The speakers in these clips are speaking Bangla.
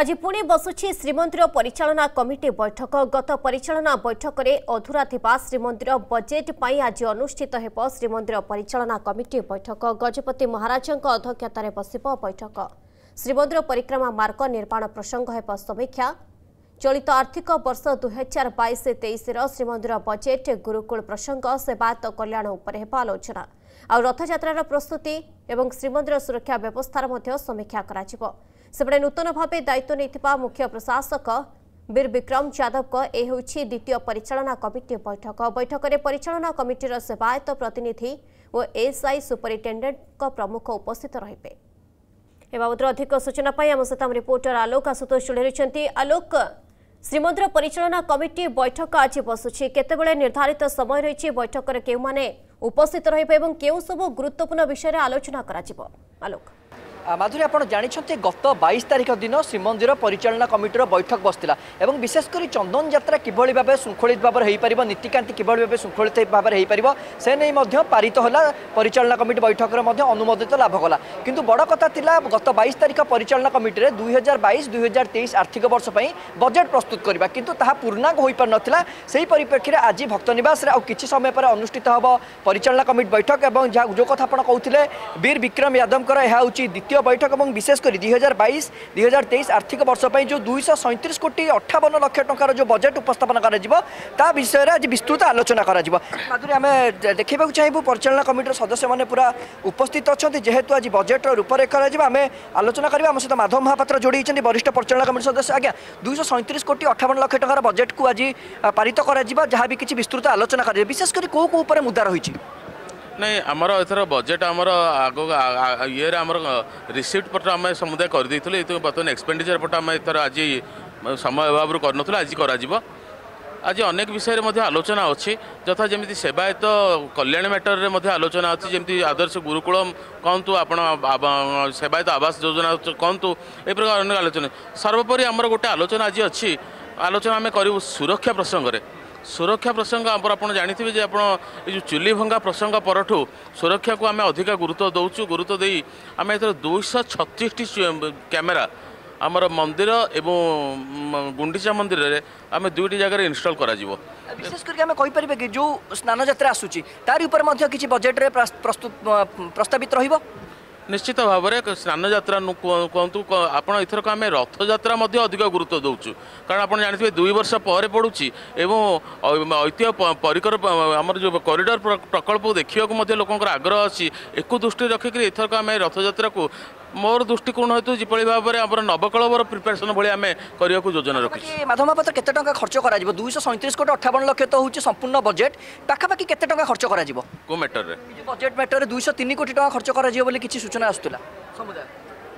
ଆଜି ପୁଣି ବସୁଛି ଶ୍ରୀମନ୍ଦିର ପରିଚାଳନା କମିଟି ବୈଠକ ଗତ ପରିଚାଳନା ବୈଠକରେ ଅଧୁରା ଥିବା ଶ୍ରୀମନ୍ଦିର ବଜେଟ୍ ପାଇଁ ଆଜି ଅନୁଷ୍ଠିତ ହେବ ଶ୍ରୀମନ୍ଦିର ପରିଚାଳନା କମିଟି ବୈଠକ ଗଜପତି ମହାରାଜଙ୍କ ଅଧ୍ୟକ୍ଷତାରେ ବସିବ ବୈଠକ ଶ୍ରୀମନ୍ଦିର ପରିକ୍ରମା ମାର୍ଗ ନିର୍ମାଣ ପ୍ରସଙ୍ଗ ହେବ ସମୀକ୍ଷା ଚଳିତ ଆର୍ଥିକ ବର୍ଷ ଦୁଇହଜାର ବାଇଶ ତେଇଶର ଶ୍ରୀମନ୍ଦିର ବଜେଟ୍ ଗୁରୁକୁଳ ପ୍ରସଙ୍ଗ ସେବାୟତ କଲ୍ୟାଣ ଉପରେ ହେବ ଆଲୋଚନା ଆଉ ରଥଯାତ୍ରାର ପ୍ରସ୍ତୁତି ଏବଂ ଶ୍ରୀମନ୍ଦିର ସୁରକ୍ଷା ବ୍ୟବସ୍ଥାର ମଧ୍ୟ ସମୀକ୍ଷା କରାଯିବ ସେପଟେ ନୂତନ ଭାବେ ଦାୟିତ୍ୱ ନେଇଥିବା ମୁଖ୍ୟ ପ୍ରଶାସକ ବୀର ବିକ୍ରମ ଯାଦବଙ୍କ ଏ ହେଉଛି ଦ୍ୱିତୀୟ ପରିଚାଳନା କମିଟି ବୈଠକ ବୈଠକରେ ପରିଚାଳନା କମିଟିର ସେବାୟତ ପ୍ରତିନିଧି ଓ ଏସ୍ଆଇ ସୁପରିଟେଣ୍ଡେଣ୍ଟଙ୍କ ପ୍ରମୁଖ ଉପସ୍ଥିତ ରହିବେ ଏ ବାବଦରେ ଅଧିକ ସୂଚନା ପାଇଁ ଆମ ସହିତ ଆମ ରିପୋର୍ଟର ଆଲୋକ ଆଶୁତୋଷ ଯୋଡ଼ି ରହିଛନ୍ତି ଆଲୋକ ଶ୍ରୀମନ୍ଦିର ପରିଚାଳନା କମିଟି ବୈଠକ ଆଜି ବସୁଛି କେତେବେଳେ ନିର୍ଦ୍ଧାରିତ ସମୟ ରହିଛି ବୈଠକରେ କେଉଁମାନେ ଉପସ୍ଥିତ ରହିବେ ଏବଂ କେଉଁ ସବୁ ଗୁରୁତ୍ୱପୂର୍ଣ୍ଣ ବିଷୟରେ ଆଲୋଚନା କରାଯିବ ଆଲୋକ মাধুরী আপনার জাঁচান গত বাইশ তারিখ দিন শ্রীমন্দির পরিচালনা কমিটির বৈঠক বসিলা এবং বিশেষ করে চন্দন যাত্রা কিভাবে ভাবে শৃঙ্খলিত ভাবে হয়ে পাব নীতিকান্তি কিভাবে ভাবে শৃঙ্খলিত ভাবে হয়ে পাব সে নেই পারিত হল পরিচালনা কমিটি বৈঠকের অনুমোদিত লাভ কলা কিন্তু বড় কথা লা গত বাইশ তারিখ পরিচালনা কমিটি দুই হাজার বাইশ দুই হাজার তেইশ আর্থিক বর্ষ পাই বজেট প্রস্তুত করা কিন্তু তাহা পূর্ণাঙ্গ হয়ে পার সেই পরিপ্রেক্ষীরে আজ ভক্ত নিবাসে আউ কিছু সময় পরে অনুষ্ঠিত হব পরিচালনা কমিটি বৈঠক এবং যা যে কথা আপনার কৌলে বীর বিক্রম যাদবঙ্কর এ হচ্ছে দ্বিতীয় দ্বিতীয় বৈঠক এবং বিশেষ করে দুই হাজার বাইশ দুই হাজার তেইশ আর্থিক বর্ষ পাই যে দুইশহ সৈঁত্রিশ কোটি অঠাবন লক্ষ টঙ্কার যে বজেট উপস্থাপন করা তা বিষয়ে আজ বিস্তৃত আলোচনা করা মাধুরী আমি দেখা চাইবু পরিচালনা কমিটির সদস্য মানে পুরা উপস্থিত অনেক যেহেতু আজ বজেটর রূপরেখা আমি আলোচনা করা আমার সহ মাধব মহাপাত্র যোড়াইছেন বরিষ্ঠ পরিচালনা কমিটি সদস্য আজ্ঞা দুইশহ সৈঁত্রিশ কোটি অঠাবন লক্ষ টঙ্কার বজেটকু আজ পারিত করা যা কিছু বিস্তৃত আলোচনা করা বিশেষ করে কেউ কেউ উপরে মুদা রয়েছে ନାଇଁ ଆମର ଏଥର ବଜେଟ୍ ଆମର ଆଗ ଇଏରେ ଆମର ରିସିପ୍ଟ ପଟ ଆମେ ସମୁଦାୟ କରିଦେଇଥିଲୁ ଏଥିପାଇଁ ବର୍ତ୍ତମାନ ଏକ୍ସପେଣ୍ଡିଚର ପଟ ଆମେ ଏଥର ଆଜି ସମୟ ଅଭାବରୁ କରିନଥିଲୁ ଆଜି କରାଯିବ ଆଜି ଅନେକ ବିଷୟରେ ମଧ୍ୟ ଆଲୋଚନା ଅଛି ଯଥା ଯେମିତି ସେବାୟତ କଲ୍ୟାଣ ମ୍ୟାଟରରେ ମଧ୍ୟ ଆଲୋଚନା ଅଛି ଯେମିତି ଆଦର୍ଶ ଗୁରୁକୁଳମ୍ କହନ୍ତୁ ଆପଣ ସେବାୟତ ଆବାସ ଯୋଜନା କହନ୍ତୁ ଏପ୍ରକାର ଅନେକ ଆଲୋଚନା ସର୍ବୋପରି ଆମର ଗୋଟେ ଆଲୋଚନା ଆଜି ଅଛି ଆଲୋଚନା ଆମେ କରିବୁ ସୁରକ୍ଷା ପ୍ରସଙ୍ଗରେ ସୁରକ୍ଷା ପ୍ରସଙ୍ଗ ଆମର ଆପଣ ଜାଣିଥିବେ ଯେ ଆପଣ ଏ ଯେଉଁ ଚୁଲି ଭଙ୍ଗା ପ୍ରସଙ୍ଗ ପରଠୁ ସୁରକ୍ଷାକୁ ଆମେ ଅଧିକା ଗୁରୁତ୍ୱ ଦେଉଛୁ ଗୁରୁତ୍ୱ ଦେଇ ଆମେ ଏଥର ଦୁଇଶହ ଛତିଶଟି କ୍ୟାମେରା ଆମର ମନ୍ଦିର ଏବଂ ଗୁଣ୍ଡିଚା ମନ୍ଦିରରେ ଆମେ ଦୁଇଟି ଜାଗାରେ ଇନଷ୍ଟଲ୍ କରାଯିବ ବିଶେଷ କରିକି ଆମେ କହିପାରିବା କି ଯେଉଁ ସ୍ନାନ ଯାତ୍ରା ଆସୁଛି ତାରି ଉପରେ ମଧ୍ୟ କିଛି ବଜେଟ୍ରେ ପ୍ରସ୍ତାବିତ ରହିବ ନିଶ୍ଚିତ ଭାବରେ ସ୍ନାନ ଯାତ୍ରା କୁହନ୍ତୁ ଆପଣ ଏଥରକ ଆମେ ରଥଯାତ୍ରା ମଧ୍ୟ ଅଧିକ ଗୁରୁତ୍ୱ ଦେଉଛୁ କାରଣ ଆପଣ ଜାଣିଥିବେ ଦୁଇ ବର୍ଷ ପରେ ପଡ଼ୁଛି ଏବଂ ଐତିହ୍ୟ ପରିକର ଆମର ଯେଉଁ କରିଡ଼ର ପ୍ରକଳ୍ପକୁ ଦେଖିବାକୁ ମଧ୍ୟ ଲୋକଙ୍କର ଆଗ୍ରହ ଅଛି ଏକୁ ଦୃଷ୍ଟିରେ ରଖିକରି ଏଥରକ ଆମେ ରଥଯାତ୍ରାକୁ ମୋର ଦୃଷ୍ଟିକୋଣ ହେତୁ ଯେଭଳି ଭାବରେ ଆମର ନବକଳବର ପ୍ରିପାରେସନ୍ ଭଳି ଆମେ କରିବାକୁ ଯୋଜନା ରଖିଛୁ ମାଧବ ମହାପାତ୍ର କେତେ ଟଙ୍କା ଖର୍ଚ୍ଚ କରାଯିବ ଦୁଇଶହ ସଇଁତିରିଶ କୋଟି ଅଠାବନ ଲକ୍ଷ ତ ହେଉଛି ସମ୍ପୂର୍ଣ୍ଣ ବଜେଟ୍ ପାଖାପାଖି କେତେ ଟଙ୍କା ଖର୍ଚ୍ଚ କରାଯିବ କେଉଁ ମ୍ୟାଟର୍ରେ ବଜେଟ୍ ମ୍ୟାଟର୍ରେ ଦୁଇଶହ ତିନି କୋଟି ଟଙ୍କା ଖର୍ଚ୍ଚ କରାଯିବ ବୋଲି କିଛି ସୂଚନା ଆସୁଥିଲା ସମୁଦାୟ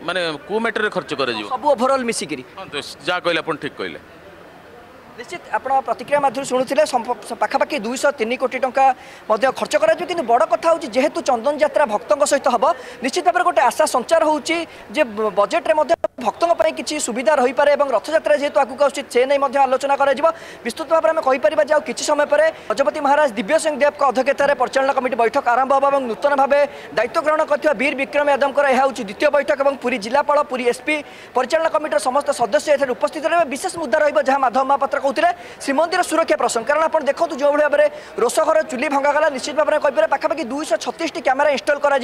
ମାନେ କେଉଁ ମ୍ୟାଟର୍ରେ ଖର୍ଚ୍ଚ କରାଯିବ ସବୁ ଓଭରଅଲ୍ ମିଶିକିରି ଯାହା କହିଲେ ଆପଣ ଠିକ୍ କହିଲେ নিশ্চিত আপনার প্রতিক্রিয়া মাধ্যমে শুণুলে পাখাপাখি দুইশ তিন কোটি টঙ্কা খরচ করা কিন্তু বড় কথা হচ্ছে যেহেতু চন্দন যাত্রা ভক্ত সহ হব নিশ্চিত ভাবে গোটে আশা সঞ্চার হচ্ছে যে বজেট্রে ভক্তঙ্ কিছু সুবিধা রহিপরে এবং রথযাত্রা যেহেতু আগুক আসছে সে নিয়ে আলোচনা করা বিস্তৃত ভাবে আমি কইপারা যে কিছু সময় পরে গজপতি মহারাজ দিব্য সিং দেব অধ্যক্ষতার পরিচালনা কমিটি বৈঠক আরম্ভ হব এবং নূতন ভাবে দায়িত্ব গ্রহণ করা বীর বিক্রম যাদবঙ্কর এ হচ্ছে দ্বিতীয় বৈঠক এবং পুরী জেলাপাল পুরী এসপি পরিচালনা কমিটির সমস্ত সদস্য এখানে উপস্থিত রয়েবে বিশেষ মুদ্দা রহব যা মাধব মহাপাত্র কৌলে শ্রীমন্দির সুরক্ষা প্রসঙ্গ কারণ আপনার দেখুন যেভাবে ভাবে রোষঘর চুলি ভঙ্গাগলা নিশ্চিত ভাবে কইপারে পাখাপাখি দুইশ ছত্রিশটি ক্যামেরা ইনস্টল করা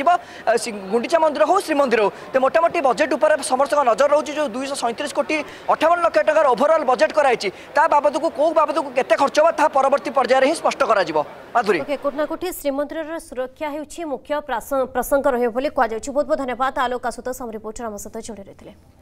গুণ্ডিচা মন্দির হোক শ্রীমন্দির হোক তো মোটামুটি বজেট উপরে সমর্থক নজর ଟୋଟାଲ୍ ରହୁଛି ଯେଉଁ ଦୁଇଶହ ସଇଁତିରିଶ କୋଟି ଅଠାବନ ଲକ୍ଷ ଟଙ୍କାର ଓଭରଅଲ୍ ବଜେଟ୍ କରାଯାଇଛି ତା ବାବଦକୁ କେଉଁ ବାବଦକୁ କେତେ ଖର୍ଚ୍ଚ ହେବ ତାହା ପରବର୍ତ୍ତୀ ପର୍ଯ୍ୟାୟରେ ହିଁ ସ୍ପଷ୍ଟ କରାଯିବ ମାଧୁରୀ କୋଟି ନା କୋଟି ଶ୍ରୀମନ୍ଦିରର ସୁରକ୍ଷା ହେଉଛି ମୁଖ୍ୟ ପ୍ରସଙ୍ଗ ରହିବ ବୋଲି କୁହାଯାଉଛି ବହୁତ ବହୁତ ଧନ୍ୟବାଦ ଆଲୋକ ସହିତ ସମ୍ ରିପୋର୍ଟର ଆମ ସହିତ ଯୋଡ଼ି ରହିଥିଲେ